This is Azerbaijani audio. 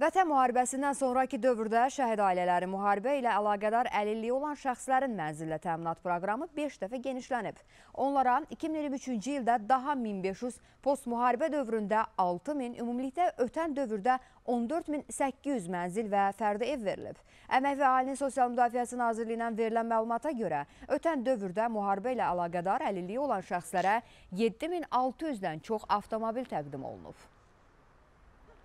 Vətən müharibəsindən sonraki dövrdə şəhid ailələri müharibə ilə əlaqədar əlilliyi olan şəxslərin mənzillə təminat proqramı 5 dəfə genişlənib. Onlara 2023-cü ildə daha 1500, post-müharibə dövründə 6000, ümumilikdə ötən dövrdə 14800 mənzil və fərdi ev verilib. Əmək və Ailinin Sosial Müdafiəsi Nazirliyindən verilən məlumata görə, ötən dövrdə müharibə ilə əlaqədar əlilliyi olan şəxslərə 7600-dən çox avtomobil təqdim olunub.